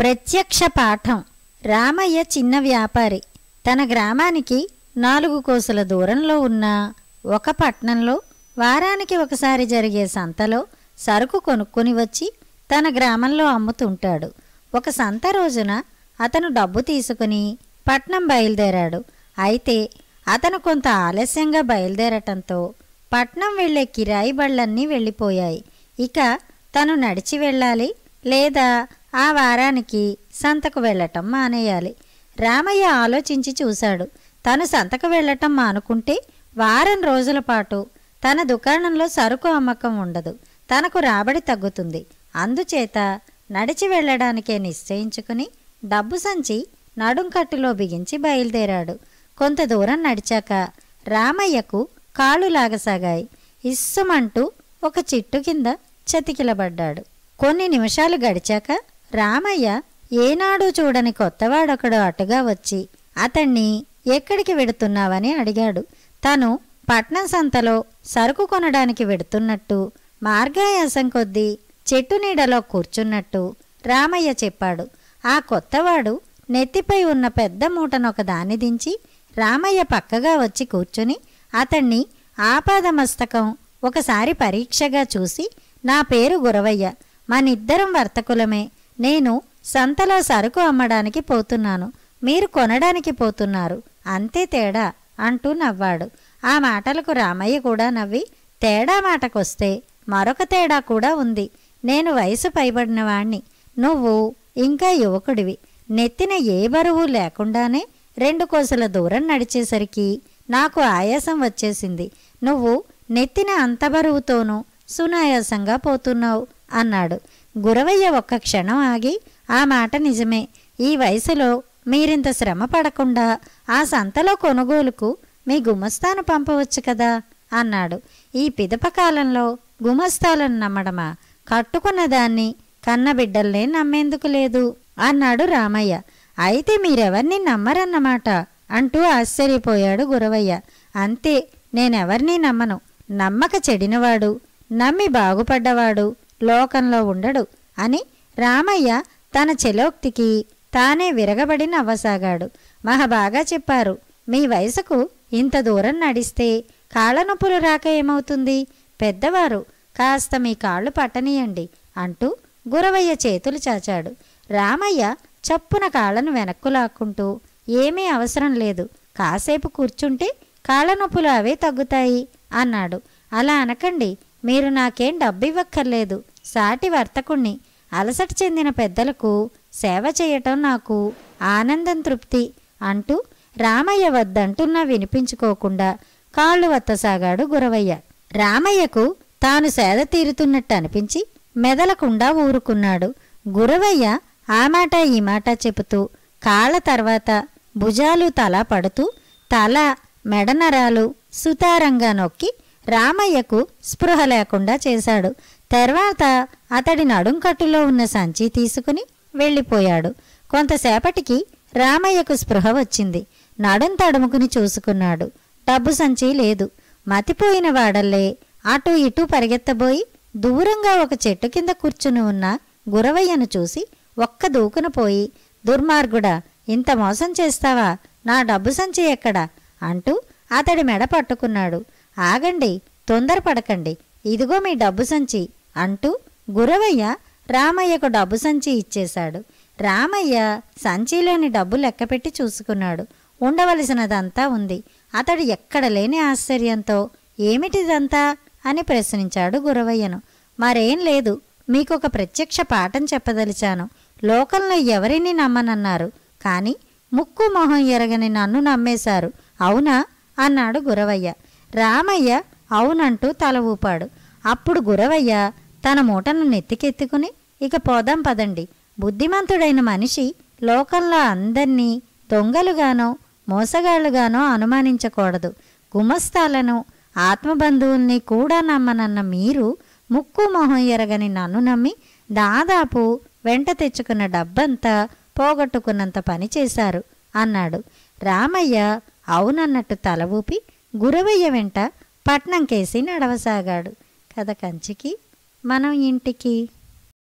ప్రత్యక్ష పాఠం రామయ్య చిన్న వ్యాపారి తన గ్రామానికి నాలుగు కోసల దూరంలో ఉన్న ఒక పట్నంలో వారానికి ఒకసారి జరిగే సంతలో సరుకు కొనుక్కొని వచ్చి తన గ్రామంలో అమ్ముతుంటాడు ఒక సంత రోజున అతను డబ్బు తీసుకుని పట్నం బయలుదేరాడు అయితే అతను కొంత ఆలస్యంగా బయలుదేరటంతో పట్నం వెళ్లే కిరాయి బళ్ళన్నీ వెళ్ళిపోయాయి ఇక తను నడిచి వెళ్ళాలి లేదా ఆ వారానికి సంతకు వెళ్ళటం మానేయాలి రామయ్య ఆలోచించి చూశాడు తను సంతకు వెళ్ళటం మానుకుంటే వారం రోజుల పాటు తన దుకాణంలో సరుకు అమ్మకం ఉండదు తనకు రాబడి తగ్గుతుంది అందుచేత నడిచి వెళ్ళడానికే నిశ్చయించుకుని డబ్బు సంచి నడుంకట్టులో బిగించి బయలుదేరాడు కొంత దూరం నడిచాక రామయ్యకు కాళ్ళు లాగసాగాయి ఇస్సుమంటూ ఒక చిట్టు కింద చతికిలబడ్డాడు కొన్ని నిమిషాలు గడిచాక రామయ్య ఏనాడు చూడని కొత్తవాడొకడు అటుగా వచ్చి అతన్ని ఎక్కడికి వెడుతున్నావని అడిగాడు తను పట్నం సంతలో సరుకు కొనడానికి వెడుతున్నట్టు మార్గాయాసం కొద్దీ చెట్టు నీడలో కూర్చున్నట్టు రామయ్య చెప్పాడు ఆ కొత్తవాడు నెత్తిపై ఉన్న పెద్ద మూటనొక దాన్ని దించి రామయ్య పక్కగా వచ్చి కూర్చుని అతణ్ణి ఆపాదమస్తకం ఒకసారి పరీక్షగా చూసి నా పేరు గురవయ్య మనిద్దరం వర్తకులమే నేను సంతలో సరుకు అమ్మడానికి పోతున్నాను మీరు కొనడానికి పోతున్నారు అంతే తేడా అంటూ నవ్వాడు ఆ మాటలకు రామయ్య కూడా నవ్వి తేడా మాటకొస్తే మరొక తేడా కూడా ఉంది నేను వయసు పైబడినవాణ్ణి నువ్వు ఇంకా యువకుడివి నెత్తిన ఏ బరువు లేకుండానే రెండు కోసల దూరం నడిచేసరికి నాకు ఆయాసం వచ్చేసింది నువ్వు నెత్తిన అంత బరువుతోనూ సునాయాసంగా పోతున్నావు అన్నాడు గురవయ్య ఒక్క క్షణం ఆగి ఆ మాట నిజమే ఈ వయసులో మీరింత శ్రమ పడకుండా ఆ సంతలో కొనుగోలుకు మీ గుమస్తాను పంపవచ్చు కదా అన్నాడు ఈ పిదప కాలంలో గుమస్తాలను నమ్మడమా కట్టుకున్న దాన్ని కన్నబిడ్డల్నే నమ్మేందుకు లేదు అన్నాడు రామయ్య అయితే మీరెవర్ని నమ్మరన్నమాట అంటూ ఆశ్చర్యపోయాడు గురవయ్య అంతే నేనెవర్నీ నమ్మను నమ్మక చెడినవాడు నమ్మి బాగుపడ్డవాడు లోకంలో ఉండడు అని రామయ్య తన చెలోక్తికి తానే విరగబడి నవ్వసాగాడు మహబాగా చెప్పారు మీ వయసుకు ఇంత దూరం నడిస్తే కాళ్ళ నొప్పులు రాక ఏమవుతుంది పెద్దవారు కాస్త మీ కాళ్ళు పట్టనీయండి అంటూ గురవయ్య చేతులు చాచాడు రామయ్య చప్పున కాళ్ళను వెనక్కు లాక్కుంటూ ఏమీ అవసరం లేదు కాసేపు కూర్చుంటే కాళ్ళ నొప్పులు అవే తగ్గుతాయి అన్నాడు అలా అనకండి మీరు నాకేం ఇవ్వక్కర్లేదు సాటి వర్తకుణ్ణి అలసట చెందిన పెద్దలకు సేవ చేయటం నాకు ఆనందం తృప్తి అంటూ రామయ్య వద్దంటున్నా వినిపించుకోకుండా కాళ్ళు వత్తసాగాడు గురవయ్య రామయ్యకు తాను సేద తీరుతున్నట్టు అనిపించి మెదలకుండా ఊరుకున్నాడు గురవయ్య ఆ మాట ఈ మాట చెబుతూ కాళ్ళ తర్వాత భుజాలు తలా పడుతూ తల మెడనరాలు సుతారంగా నొక్కి రామయ్యకు స్పృహ లేకుండా చేశాడు తర్వాత అతడి నడుంకట్టులో ఉన్న సంచి తీసుకుని వెళ్ళిపోయాడు కొంతసేపటికి రామయ్యకు స్పృహ వచ్చింది నడుం తడుముకుని చూసుకున్నాడు డబ్బు సంచి లేదు మతిపోయిన వాడల్లే అటు ఇటు పరిగెత్తబోయి దూరంగా ఒక చెట్టు కింద కూర్చుని ఉన్న గురవయ్యను చూసి ఒక్క దూకున పోయి దుర్మార్గుడా ఇంత మోసం చేస్తావా నా డబ్బు సంచి ఎక్కడా అంటూ అతడి మెడ పట్టుకున్నాడు ఆగండి తొందరపడకండి ఇదిగో మీ డబ్బు సంచి అంటూ గురవయ్య రామయ్యకు డబ్బు సంచి ఇచ్చేశాడు రామయ్య సంచిలోని డబ్బు లెక్కపెట్టి చూసుకున్నాడు ఉండవలసినదంతా ఉంది అతడు ఎక్కడ లేని ఆశ్చర్యంతో ఏమిటిదంతా అని ప్రశ్నించాడు గురవయ్యను మరేం లేదు మీకొక ప్రత్యక్ష పాఠం చెప్పదలిచాను లోకంలో ఎవరిని నమ్మనన్నారు కానీ ముక్కు మొహం ఎరగని నన్ను నమ్మేశారు అవునా అన్నాడు గురవయ్య రామయ్య అవునంటూ తల ఊపాడు అప్పుడు గురవయ్య తన మూటను నెత్తికెత్తుకుని ఇక పోదాం పదండి బుద్ధిమంతుడైన మనిషి లోకంలో అందర్నీ దొంగలుగానో మోసగాళ్లుగానో అనుమానించకూడదు గుమస్తాలను ఆత్మబంధువుల్ని కూడా నమ్మనన్న మీరు ముక్కు మొహం ఎరగని నన్ను నమ్మి దాదాపు వెంట తెచ్చుకున్న డబ్బంతా పోగొట్టుకున్నంత పని చేశారు అన్నాడు రామయ్య అవునన్నట్టు తల ఊపి గురవయ్య వెంట పట్నం కేసి నడవసాగాడు కథ కంచికి మనం ఇంటికి